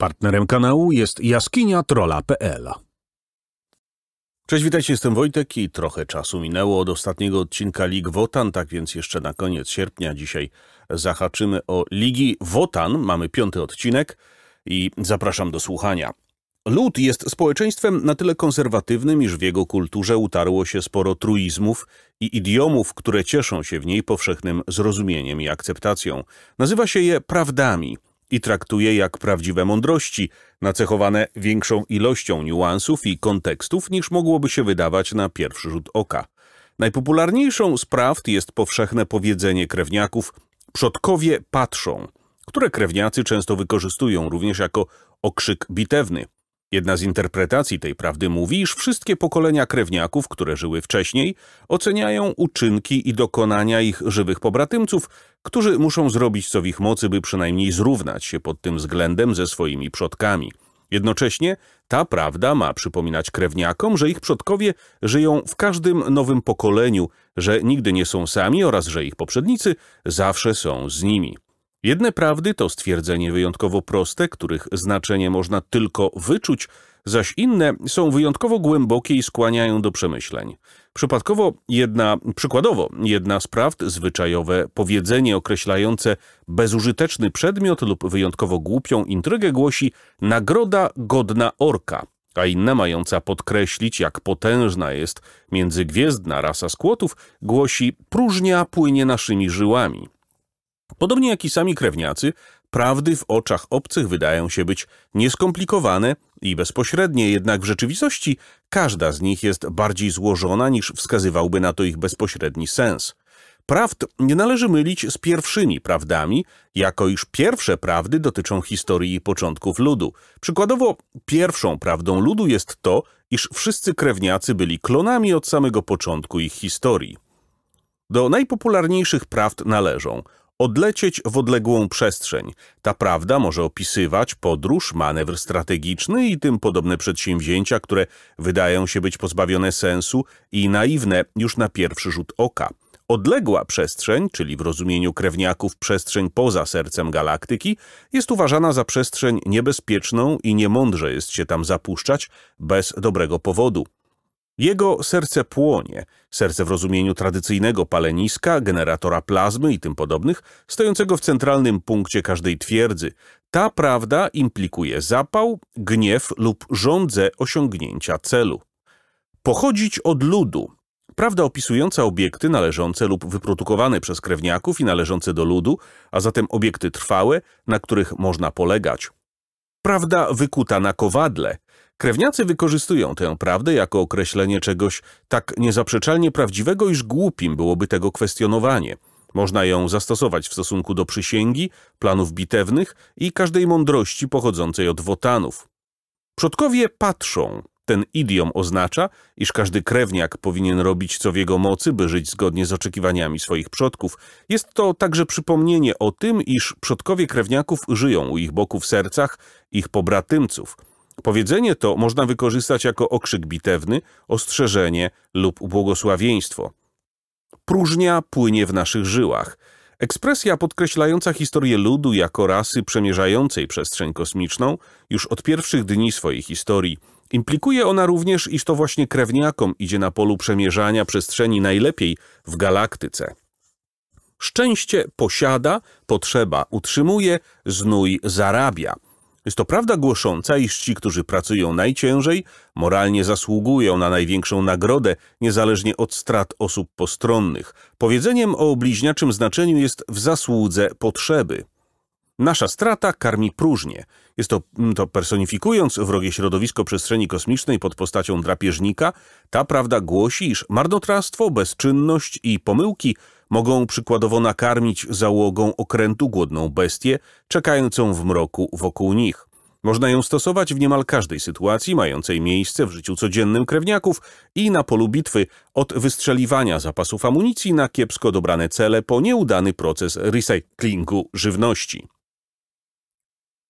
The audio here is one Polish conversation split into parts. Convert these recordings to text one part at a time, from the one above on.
Partnerem kanału jest Trola.pl. Cześć, witajcie, jestem Wojtek i trochę czasu minęło od ostatniego odcinka Lig Wotan, tak więc jeszcze na koniec sierpnia dzisiaj zahaczymy o Ligi Wotan. Mamy piąty odcinek i zapraszam do słuchania. Lud jest społeczeństwem na tyle konserwatywnym, iż w jego kulturze utarło się sporo truizmów i idiomów, które cieszą się w niej powszechnym zrozumieniem i akceptacją. Nazywa się je prawdami – i traktuje jak prawdziwe mądrości, nacechowane większą ilością niuansów i kontekstów niż mogłoby się wydawać na pierwszy rzut oka. Najpopularniejszą z prawd jest powszechne powiedzenie krewniaków przodkowie patrzą, które krewniacy często wykorzystują również jako okrzyk bitewny. Jedna z interpretacji tej prawdy mówi, iż wszystkie pokolenia krewniaków, które żyły wcześniej, oceniają uczynki i dokonania ich żywych pobratymców którzy muszą zrobić co w ich mocy, by przynajmniej zrównać się pod tym względem ze swoimi przodkami. Jednocześnie ta prawda ma przypominać krewniakom, że ich przodkowie żyją w każdym nowym pokoleniu, że nigdy nie są sami oraz że ich poprzednicy zawsze są z nimi. Jedne prawdy to stwierdzenie wyjątkowo proste, których znaczenie można tylko wyczuć, zaś inne są wyjątkowo głębokie i skłaniają do przemyśleń. Przypadkowo jedna, przykładowo, jedna z prawd zwyczajowe, powiedzenie określające bezużyteczny przedmiot lub wyjątkowo głupią intrygę głosi nagroda godna orka, a inna mająca podkreślić, jak potężna jest międzygwiezdna rasa skłotów, głosi próżnia płynie naszymi żyłami. Podobnie jak i sami krewniacy, prawdy w oczach obcych wydają się być nieskomplikowane, i bezpośrednie, jednak w rzeczywistości każda z nich jest bardziej złożona niż wskazywałby na to ich bezpośredni sens. Prawd nie należy mylić z pierwszymi prawdami, jako iż pierwsze prawdy dotyczą historii i początków ludu. Przykładowo, pierwszą prawdą ludu jest to, iż wszyscy krewniacy byli klonami od samego początku ich historii. Do najpopularniejszych prawd należą – odlecieć w odległą przestrzeń. Ta prawda może opisywać podróż, manewr strategiczny i tym podobne przedsięwzięcia, które wydają się być pozbawione sensu i naiwne już na pierwszy rzut oka. Odległa przestrzeń, czyli w rozumieniu krewniaków przestrzeń poza sercem galaktyki, jest uważana za przestrzeń niebezpieczną i niemądrze jest się tam zapuszczać bez dobrego powodu. Jego serce płonie, serce w rozumieniu tradycyjnego paleniska, generatora plazmy i tym podobnych, stojącego w centralnym punkcie każdej twierdzy. Ta prawda implikuje zapał, gniew lub żądzę osiągnięcia celu. Pochodzić od ludu. Prawda opisująca obiekty należące lub wyprodukowane przez krewniaków i należące do ludu, a zatem obiekty trwałe, na których można polegać. Prawda wykuta na kowadle – Krewniacy wykorzystują tę prawdę jako określenie czegoś tak niezaprzeczalnie prawdziwego, iż głupim byłoby tego kwestionowanie. Można ją zastosować w stosunku do przysięgi, planów bitewnych i każdej mądrości pochodzącej od wotanów. Przodkowie patrzą. Ten idiom oznacza, iż każdy krewniak powinien robić co w jego mocy, by żyć zgodnie z oczekiwaniami swoich przodków. Jest to także przypomnienie o tym, iż przodkowie krewniaków żyją u ich boku w sercach ich pobratymców – Powiedzenie to można wykorzystać jako okrzyk bitewny, ostrzeżenie lub błogosławieństwo. Próżnia płynie w naszych żyłach. Ekspresja podkreślająca historię ludu jako rasy przemierzającej przestrzeń kosmiczną już od pierwszych dni swojej historii. Implikuje ona również, iż to właśnie krewniakom idzie na polu przemierzania przestrzeni najlepiej w galaktyce. Szczęście posiada, potrzeba utrzymuje, znój zarabia – jest to prawda głosząca, iż ci, którzy pracują najciężej, moralnie zasługują na największą nagrodę, niezależnie od strat osób postronnych. Powiedzeniem o bliźniaczym znaczeniu jest w zasłudze potrzeby. Nasza strata karmi próżnię. Jest to, mm, to personifikując wrogie środowisko przestrzeni kosmicznej pod postacią drapieżnika, ta prawda głosi, iż marnotrawstwo, bezczynność i pomyłki – Mogą przykładowo nakarmić załogą okrętu głodną bestię, czekającą w mroku wokół nich. Można ją stosować w niemal każdej sytuacji mającej miejsce w życiu codziennym krewniaków i na polu bitwy, od wystrzeliwania zapasów amunicji na kiepsko dobrane cele po nieudany proces recyklingu żywności.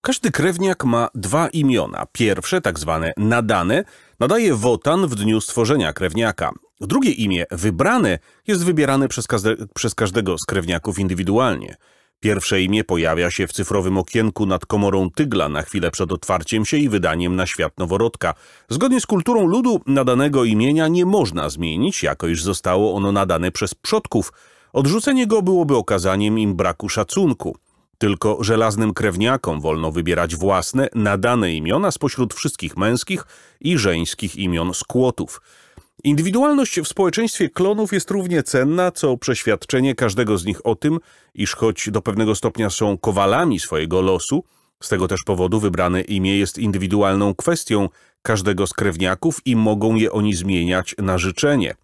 Każdy krewniak ma dwa imiona. Pierwsze, tak zwane nadane, nadaje wotan w dniu stworzenia krewniaka. Drugie imię, wybrane, jest wybierane przez, każde, przez każdego z krewniaków indywidualnie. Pierwsze imię pojawia się w cyfrowym okienku nad komorą tygla na chwilę przed otwarciem się i wydaniem na świat noworodka. Zgodnie z kulturą ludu nadanego imienia nie można zmienić, jako iż zostało ono nadane przez przodków. Odrzucenie go byłoby okazaniem im braku szacunku. Tylko żelaznym krewniakom wolno wybierać własne, nadane imiona spośród wszystkich męskich i żeńskich imion skłotów. Indywidualność w społeczeństwie klonów jest równie cenna, co przeświadczenie każdego z nich o tym, iż choć do pewnego stopnia są kowalami swojego losu, z tego też powodu wybrane imię jest indywidualną kwestią każdego z krewniaków i mogą je oni zmieniać na życzenie.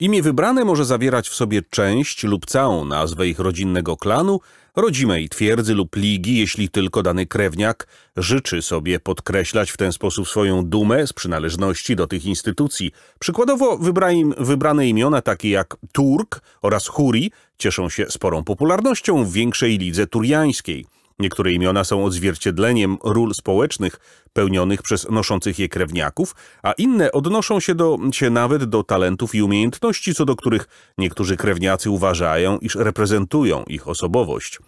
Imię wybrane może zawierać w sobie część lub całą nazwę ich rodzinnego klanu rodzimej twierdzy lub ligi, jeśli tylko dany krewniak życzy sobie podkreślać w ten sposób swoją dumę z przynależności do tych instytucji. Przykładowo im, wybrane imiona takie jak Turk oraz Huri cieszą się sporą popularnością w większej lidze turiańskiej. Niektóre imiona są odzwierciedleniem ról społecznych pełnionych przez noszących je krewniaków, a inne odnoszą się, do, się nawet do talentów i umiejętności, co do których niektórzy krewniacy uważają, iż reprezentują ich osobowość.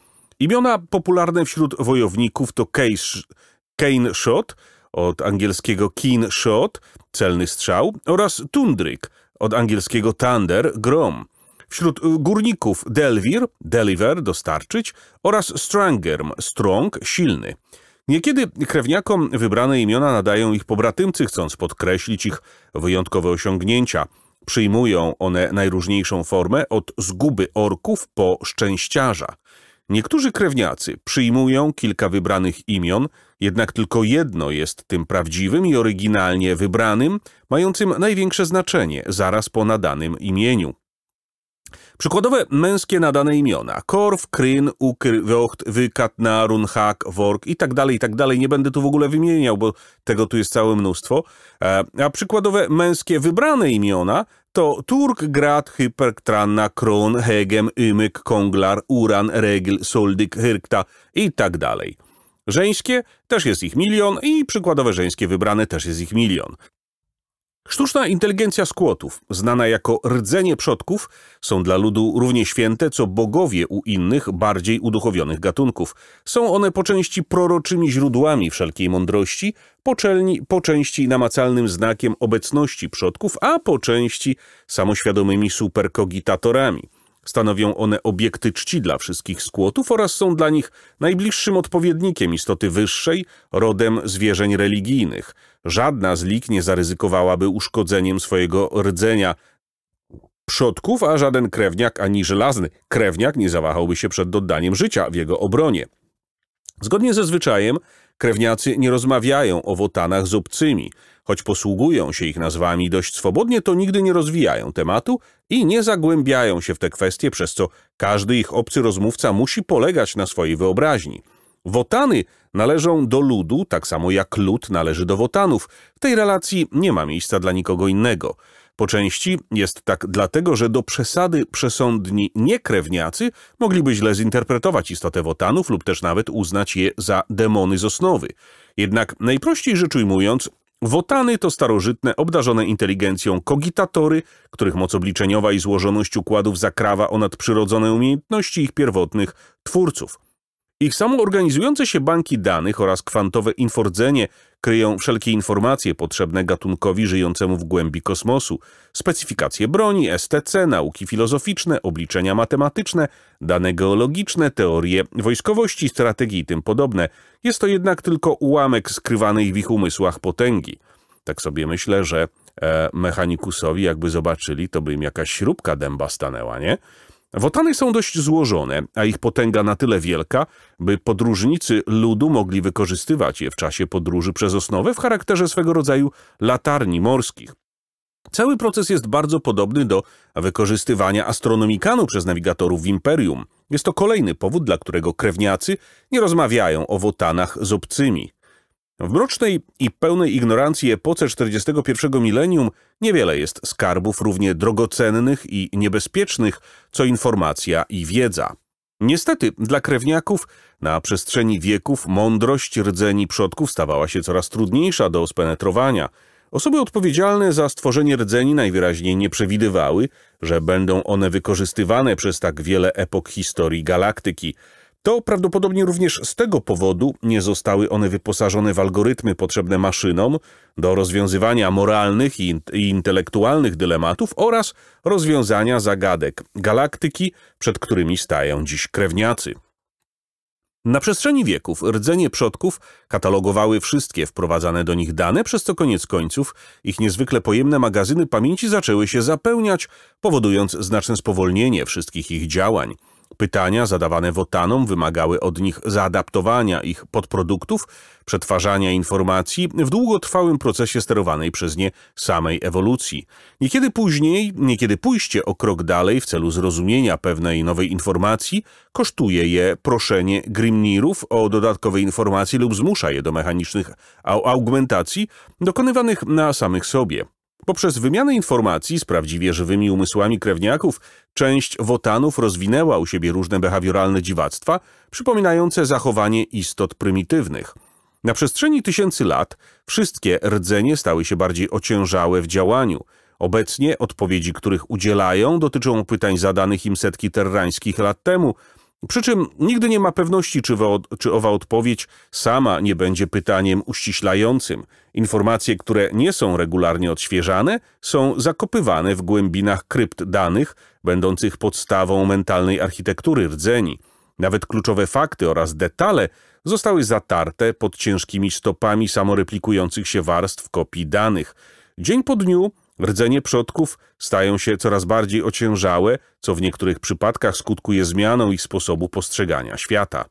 Imiona popularne wśród wojowników to Kane Shot, od angielskiego Keen Shot, celny strzał, oraz Tundryk, od angielskiego Thunder, grom. Wśród y, górników Delvir, Deliver, dostarczyć oraz Strangerm, Strong, silny. Niekiedy krewniakom wybrane imiona nadają ich pobratymcy, chcąc podkreślić ich wyjątkowe osiągnięcia. Przyjmują one najróżniejszą formę od zguby orków po szczęściarza. Niektórzy krewniacy przyjmują kilka wybranych imion, jednak tylko jedno jest tym prawdziwym i oryginalnie wybranym, mającym największe znaczenie zaraz po nadanym imieniu. Przykładowe męskie nadane imiona. Korf, Kryn, Ukr, Wiocht, Wykatna, Runhak, Work i tak dalej, i tak dalej. Nie będę tu w ogóle wymieniał, bo tego tu jest całe mnóstwo. E, a przykładowe męskie wybrane imiona to Turk, Grad, Hyperktranna, Kron, Hegem, Ymyk, Konglar, Uran, Regl, Soldyk, Hyrkta i tak dalej. Żeńskie też jest ich milion i przykładowe żeńskie wybrane też jest ich milion. Sztuczna inteligencja skłotów, znana jako rdzenie przodków, są dla ludu równie święte, co bogowie u innych, bardziej uduchowionych gatunków. Są one po części proroczymi źródłami wszelkiej mądrości, po, czelni, po części namacalnym znakiem obecności przodków, a po części samoświadomymi superkogitatorami – Stanowią one obiekty czci dla wszystkich skłotów oraz są dla nich najbliższym odpowiednikiem istoty wyższej, rodem zwierzeń religijnych. Żadna z lig nie zaryzykowałaby uszkodzeniem swojego rdzenia przodków, a żaden krewniak ani żelazny krewniak nie zawahałby się przed dodaniem życia w jego obronie. Zgodnie ze zwyczajem, krewniacy nie rozmawiają o wotanach z obcymi – Choć posługują się ich nazwami dość swobodnie, to nigdy nie rozwijają tematu i nie zagłębiają się w te kwestie, przez co każdy ich obcy rozmówca musi polegać na swojej wyobraźni. Wotany należą do ludu, tak samo jak lud należy do wotanów. W tej relacji nie ma miejsca dla nikogo innego. Po części jest tak dlatego, że do przesady przesądni niekrewniacy mogliby źle zinterpretować istotę wotanów lub też nawet uznać je za demony z osnowy. Jednak najprościej rzecz ujmując, Wotany to starożytne, obdarzone inteligencją kogitatory, których moc obliczeniowa i złożoność układów zakrawa o nadprzyrodzone umiejętności ich pierwotnych twórców – ich samoorganizujące się banki danych oraz kwantowe infordzenie kryją wszelkie informacje potrzebne gatunkowi żyjącemu w głębi kosmosu, specyfikacje broni, STC, nauki filozoficzne, obliczenia matematyczne, dane geologiczne, teorie wojskowości, strategii i tym podobne. Jest to jednak tylko ułamek skrywanej w ich umysłach potęgi. Tak sobie myślę, że e, mechanikusowi jakby zobaczyli, to by im jakaś śrubka dęba stanęła, nie? Wotany są dość złożone, a ich potęga na tyle wielka, by podróżnicy ludu mogli wykorzystywać je w czasie podróży przez osnowę w charakterze swego rodzaju latarni morskich. Cały proces jest bardzo podobny do wykorzystywania astronomikanu przez nawigatorów w imperium. Jest to kolejny powód, dla którego krewniacy nie rozmawiają o wotanach z obcymi. W mrocznej i pełnej ignorancji epoce 41. milenium niewiele jest skarbów równie drogocennych i niebezpiecznych, co informacja i wiedza. Niestety dla krewniaków na przestrzeni wieków mądrość rdzeni przodków stawała się coraz trudniejsza do spenetrowania. Osoby odpowiedzialne za stworzenie rdzeni najwyraźniej nie przewidywały, że będą one wykorzystywane przez tak wiele epok historii galaktyki – to prawdopodobnie również z tego powodu nie zostały one wyposażone w algorytmy potrzebne maszynom do rozwiązywania moralnych i intelektualnych dylematów oraz rozwiązania zagadek galaktyki, przed którymi stają dziś krewniacy. Na przestrzeni wieków rdzenie przodków katalogowały wszystkie wprowadzane do nich dane, przez co koniec końców ich niezwykle pojemne magazyny pamięci zaczęły się zapełniać, powodując znaczne spowolnienie wszystkich ich działań – Pytania zadawane wotanom wymagały od nich zaadaptowania ich podproduktów, przetwarzania informacji w długotrwałym procesie sterowanej przez nie samej ewolucji. Niekiedy później, niekiedy pójście o krok dalej w celu zrozumienia pewnej nowej informacji kosztuje je proszenie grimnirów o dodatkowe informacje lub zmusza je do mechanicznych augmentacji dokonywanych na samych sobie. Poprzez wymianę informacji z prawdziwie żywymi umysłami krewniaków, część wotanów rozwinęła u siebie różne behawioralne dziwactwa, przypominające zachowanie istot prymitywnych. Na przestrzeni tysięcy lat wszystkie rdzenie stały się bardziej ociężałe w działaniu. Obecnie odpowiedzi, których udzielają, dotyczą pytań zadanych im setki terrańskich lat temu – przy czym nigdy nie ma pewności, czy, czy owa odpowiedź sama nie będzie pytaniem uściślającym. Informacje, które nie są regularnie odświeżane, są zakopywane w głębinach krypt danych, będących podstawą mentalnej architektury rdzeni. Nawet kluczowe fakty oraz detale zostały zatarte pod ciężkimi stopami samoreplikujących się warstw kopii danych. Dzień po dniu Rdzenie przodków stają się coraz bardziej ociężałe, co w niektórych przypadkach skutkuje zmianą ich sposobu postrzegania świata.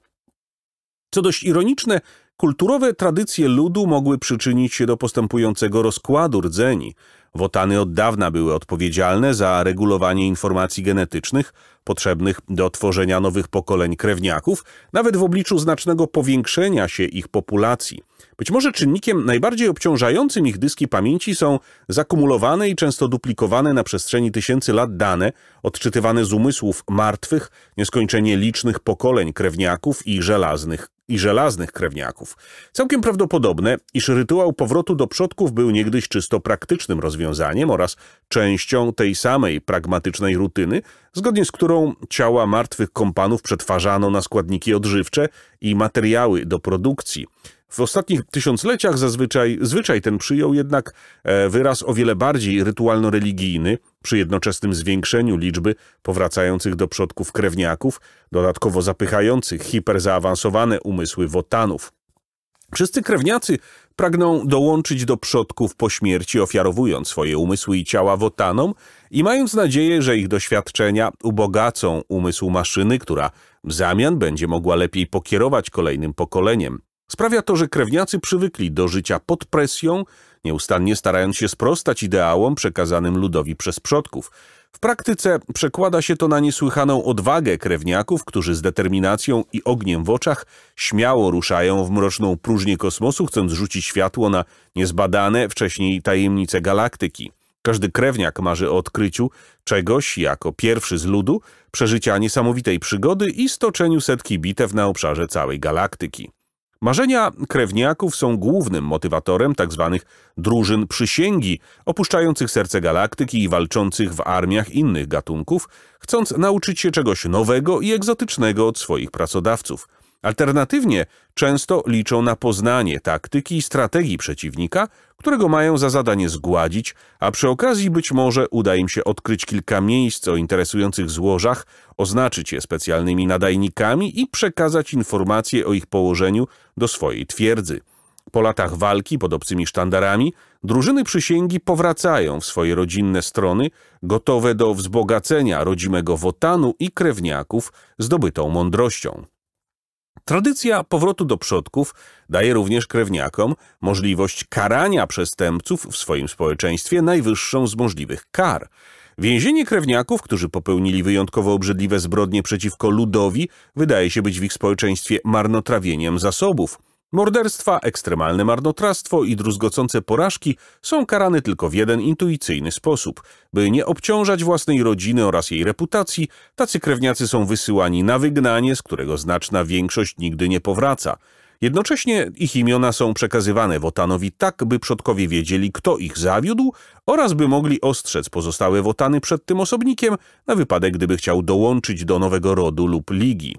Co dość ironiczne, kulturowe tradycje ludu mogły przyczynić się do postępującego rozkładu rdzeni. Wotany od dawna były odpowiedzialne za regulowanie informacji genetycznych, potrzebnych do tworzenia nowych pokoleń krewniaków, nawet w obliczu znacznego powiększenia się ich populacji. Być może czynnikiem najbardziej obciążającym ich dyski pamięci są zakumulowane i często duplikowane na przestrzeni tysięcy lat dane, odczytywane z umysłów martwych, nieskończenie licznych pokoleń krewniaków i żelaznych i żelaznych krewniaków. Całkiem prawdopodobne, iż rytuał powrotu do przodków był niegdyś czysto praktycznym rozwiązaniem oraz częścią tej samej pragmatycznej rutyny, zgodnie z którą ciała martwych kompanów przetwarzano na składniki odżywcze i materiały do produkcji. W ostatnich tysiącleciach zazwyczaj zwyczaj ten przyjął jednak e, wyraz o wiele bardziej rytualno-religijny, przy jednoczesnym zwiększeniu liczby powracających do przodków krewniaków, dodatkowo zapychających hiperzaawansowane umysły wotanów. Wszyscy krewniacy pragną dołączyć do przodków po śmierci, ofiarowując swoje umysły i ciała wotanom i mając nadzieję, że ich doświadczenia ubogacą umysł maszyny, która w zamian będzie mogła lepiej pokierować kolejnym pokoleniem. Sprawia to, że krewniacy przywykli do życia pod presją, nieustannie starając się sprostać ideałom przekazanym ludowi przez przodków – w praktyce przekłada się to na niesłychaną odwagę krewniaków, którzy z determinacją i ogniem w oczach śmiało ruszają w mroczną próżnię kosmosu, chcąc rzucić światło na niezbadane wcześniej tajemnice galaktyki. Każdy krewniak marzy o odkryciu czegoś jako pierwszy z ludu, przeżycia niesamowitej przygody i stoczeniu setki bitew na obszarze całej galaktyki. Marzenia krewniaków są głównym motywatorem tzw. Tak drużyn przysięgi, opuszczających serce galaktyki i walczących w armiach innych gatunków, chcąc nauczyć się czegoś nowego i egzotycznego od swoich pracodawców – Alternatywnie często liczą na poznanie taktyki i strategii przeciwnika, którego mają za zadanie zgładzić, a przy okazji być może uda im się odkryć kilka miejsc o interesujących złożach, oznaczyć je specjalnymi nadajnikami i przekazać informacje o ich położeniu do swojej twierdzy. Po latach walki pod obcymi sztandarami drużyny przysięgi powracają w swoje rodzinne strony, gotowe do wzbogacenia rodzimego wotanu i krewniaków zdobytą mądrością. Tradycja powrotu do przodków daje również krewniakom możliwość karania przestępców w swoim społeczeństwie najwyższą z możliwych kar. Więzienie krewniaków, którzy popełnili wyjątkowo obrzydliwe zbrodnie przeciwko ludowi, wydaje się być w ich społeczeństwie marnotrawieniem zasobów. Morderstwa, ekstremalne marnotrawstwo i druzgocące porażki są karane tylko w jeden intuicyjny sposób. By nie obciążać własnej rodziny oraz jej reputacji, tacy krewniacy są wysyłani na wygnanie, z którego znaczna większość nigdy nie powraca. Jednocześnie ich imiona są przekazywane Wotanowi tak, by przodkowie wiedzieli, kto ich zawiódł oraz by mogli ostrzec pozostałe Wotany przed tym osobnikiem na wypadek, gdyby chciał dołączyć do nowego rodu lub ligi.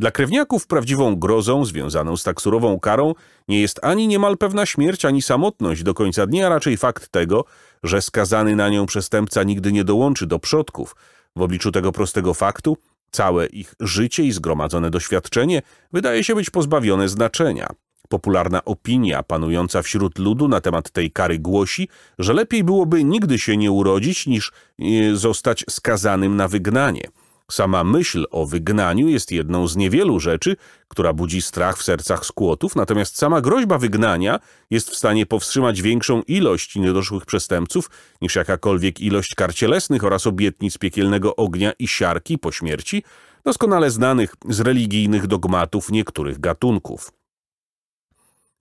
Dla krewniaków prawdziwą grozą związaną z tak surową karą nie jest ani niemal pewna śmierć, ani samotność do końca dnia, raczej fakt tego, że skazany na nią przestępca nigdy nie dołączy do przodków. W obliczu tego prostego faktu całe ich życie i zgromadzone doświadczenie wydaje się być pozbawione znaczenia. Popularna opinia panująca wśród ludu na temat tej kary głosi, że lepiej byłoby nigdy się nie urodzić niż e, zostać skazanym na wygnanie – Sama myśl o wygnaniu jest jedną z niewielu rzeczy, która budzi strach w sercach skłotów, natomiast sama groźba wygnania jest w stanie powstrzymać większą ilość niedoszłych przestępców niż jakakolwiek ilość kar cielesnych oraz obietnic piekielnego ognia i siarki po śmierci, doskonale znanych z religijnych dogmatów niektórych gatunków.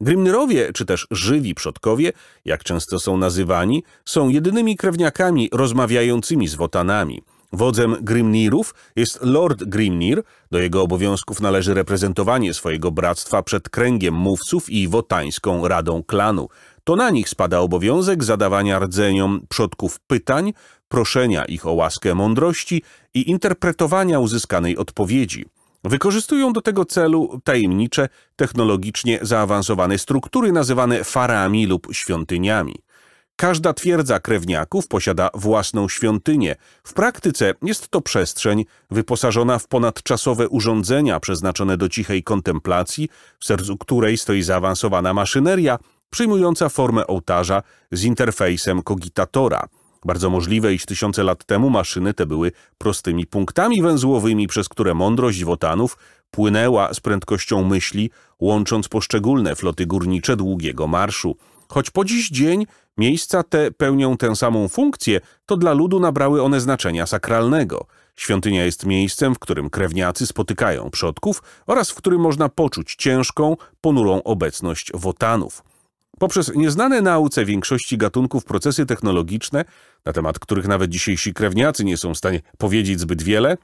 Grimnerowie, czy też żywi przodkowie, jak często są nazywani, są jedynymi krewniakami rozmawiającymi z wotanami – Wodzem Grimnirów jest Lord Grimnir. Do jego obowiązków należy reprezentowanie swojego bractwa przed kręgiem mówców i wotańską radą klanu. To na nich spada obowiązek zadawania rdzeniom przodków pytań, proszenia ich o łaskę mądrości i interpretowania uzyskanej odpowiedzi. Wykorzystują do tego celu tajemnicze, technologicznie zaawansowane struktury nazywane farami lub świątyniami. Każda twierdza krewniaków posiada własną świątynię. W praktyce jest to przestrzeń wyposażona w ponadczasowe urządzenia przeznaczone do cichej kontemplacji, w sercu której stoi zaawansowana maszyneria przyjmująca formę ołtarza z interfejsem kogitatora. Bardzo możliwe, iż tysiące lat temu maszyny te były prostymi punktami węzłowymi, przez które mądrość wotanów płynęła z prędkością myśli, łącząc poszczególne floty górnicze długiego marszu. Choć po dziś dzień miejsca te pełnią tę samą funkcję, to dla ludu nabrały one znaczenia sakralnego. Świątynia jest miejscem, w którym krewniacy spotykają przodków oraz w którym można poczuć ciężką, ponurą obecność wotanów. Poprzez nieznane nauce większości gatunków procesy technologiczne, na temat których nawet dzisiejsi krewniacy nie są w stanie powiedzieć zbyt wiele,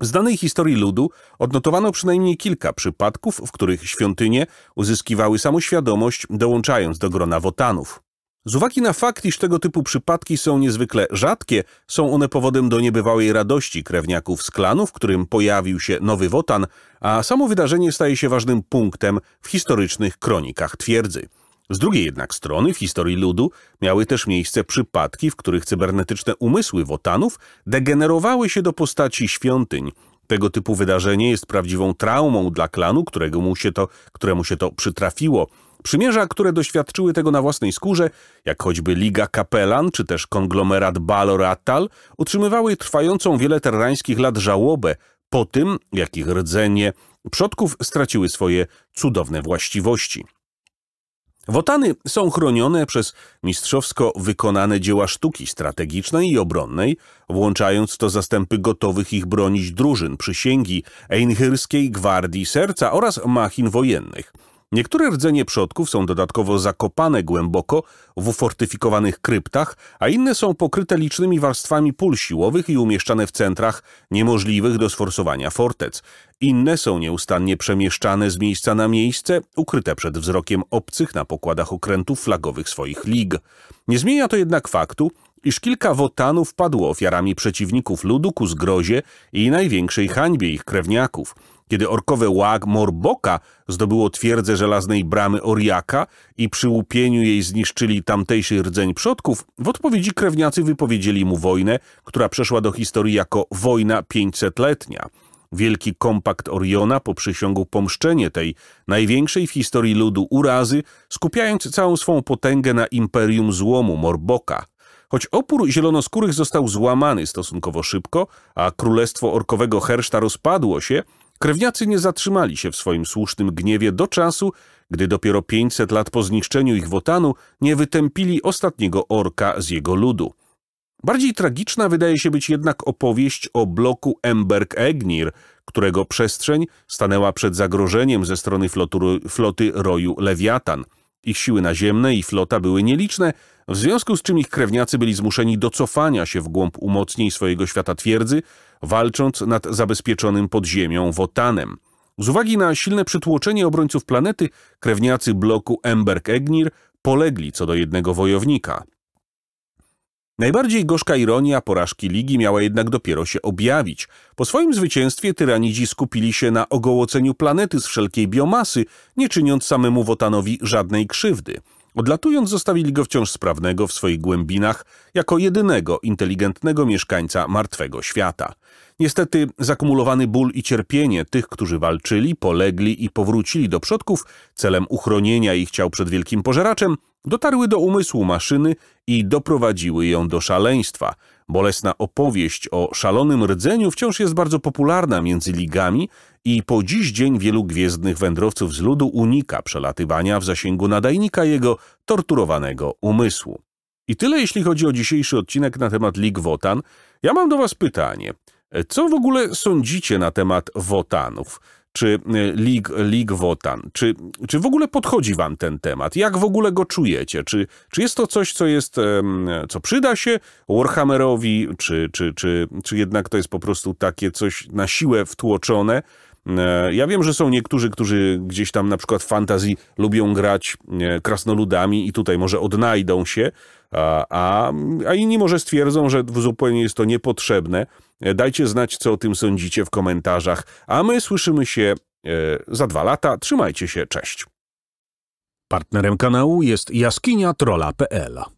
z danej historii ludu odnotowano przynajmniej kilka przypadków, w których świątynie uzyskiwały samoświadomość, dołączając do grona wotanów. Z uwagi na fakt, iż tego typu przypadki są niezwykle rzadkie, są one powodem do niebywałej radości krewniaków z klanu, w którym pojawił się nowy wotan, a samo wydarzenie staje się ważnym punktem w historycznych kronikach twierdzy. Z drugiej jednak strony w historii ludu miały też miejsce przypadki, w których cybernetyczne umysły wotanów degenerowały się do postaci świątyń. Tego typu wydarzenie jest prawdziwą traumą dla klanu, którego mu się to, któremu się to przytrafiło. Przymierza, które doświadczyły tego na własnej skórze, jak choćby Liga Kapelan czy też konglomerat Baloratal, utrzymywały trwającą wiele terrańskich lat żałobę po tym, jak ich rdzenie przodków straciły swoje cudowne właściwości. Wotany są chronione przez mistrzowsko wykonane dzieła sztuki strategicznej i obronnej, włączając to zastępy gotowych ich bronić drużyn, przysięgi, einhyrskiej gwardii serca oraz machin wojennych – Niektóre rdzenie przodków są dodatkowo zakopane głęboko w ufortyfikowanych kryptach, a inne są pokryte licznymi warstwami pól siłowych i umieszczane w centrach niemożliwych do sforsowania fortec. Inne są nieustannie przemieszczane z miejsca na miejsce, ukryte przed wzrokiem obcych na pokładach okrętów flagowych swoich lig. Nie zmienia to jednak faktu, iż kilka wotanów padło ofiarami przeciwników ludu ku zgrozie i największej hańbie ich krewniaków. Kiedy orkowe łag Morboka zdobyło twierdzę żelaznej bramy Oriaka i przy łupieniu jej zniszczyli tamtejszy rdzeń przodków, w odpowiedzi krewniacy wypowiedzieli mu wojnę, która przeszła do historii jako wojna pięćsetletnia. Wielki kompakt Oriona poprzysiągł pomszczenie tej największej w historii ludu urazy, skupiając całą swą potęgę na imperium złomu Morboka – Choć opór zielonoskórych został złamany stosunkowo szybko, a królestwo orkowego Herszta rozpadło się, krewniacy nie zatrzymali się w swoim słusznym gniewie do czasu, gdy dopiero 500 lat po zniszczeniu ich wotanu nie wytępili ostatniego orka z jego ludu. Bardziej tragiczna wydaje się być jednak opowieść o bloku Emberg-Egnir, którego przestrzeń stanęła przed zagrożeniem ze strony floty roju Lewiatan. Ich siły naziemne i flota były nieliczne, w związku z czym ich krewniacy byli zmuszeni do cofania się w głąb umocnień swojego świata twierdzy, walcząc nad zabezpieczonym pod ziemią Wotanem. Z uwagi na silne przytłoczenie obrońców planety, krewniacy bloku Emberg-Egnir polegli co do jednego wojownika. Najbardziej gorzka ironia porażki Ligi miała jednak dopiero się objawić. Po swoim zwycięstwie tyranidzi skupili się na ogołoceniu planety z wszelkiej biomasy, nie czyniąc samemu Wotanowi żadnej krzywdy – Odlatując zostawili go wciąż sprawnego w swoich głębinach jako jedynego inteligentnego mieszkańca martwego świata. Niestety zakumulowany ból i cierpienie tych, którzy walczyli, polegli i powrócili do przodków celem uchronienia ich ciał przed wielkim pożeraczem, dotarły do umysłu maszyny i doprowadziły ją do szaleństwa – Bolesna opowieść o szalonym rdzeniu wciąż jest bardzo popularna między ligami i po dziś dzień wielu gwiezdnych wędrowców z ludu unika przelatywania w zasięgu nadajnika jego torturowanego umysłu. I tyle jeśli chodzi o dzisiejszy odcinek na temat lig Wotan. Ja mam do Was pytanie. E, co w ogóle sądzicie na temat Wotanów? czy y, Lig, Lig Wotan. Czy, czy w ogóle podchodzi wam ten temat? Jak w ogóle go czujecie? Czy, czy jest to coś, co jest, co przyda się Warhammerowi, czy, czy, czy, czy jednak to jest po prostu takie coś na siłę wtłoczone? E, ja wiem, że są niektórzy, którzy gdzieś tam na przykład w fantazji lubią grać e, krasnoludami i tutaj może odnajdą się, a, a inni może stwierdzą, że zupełnie jest to niepotrzebne. E, dajcie znać, co o tym sądzicie w komentarzach, a my słyszymy się e, za dwa lata. Trzymajcie się, cześć. Partnerem kanału jest Trola.pl.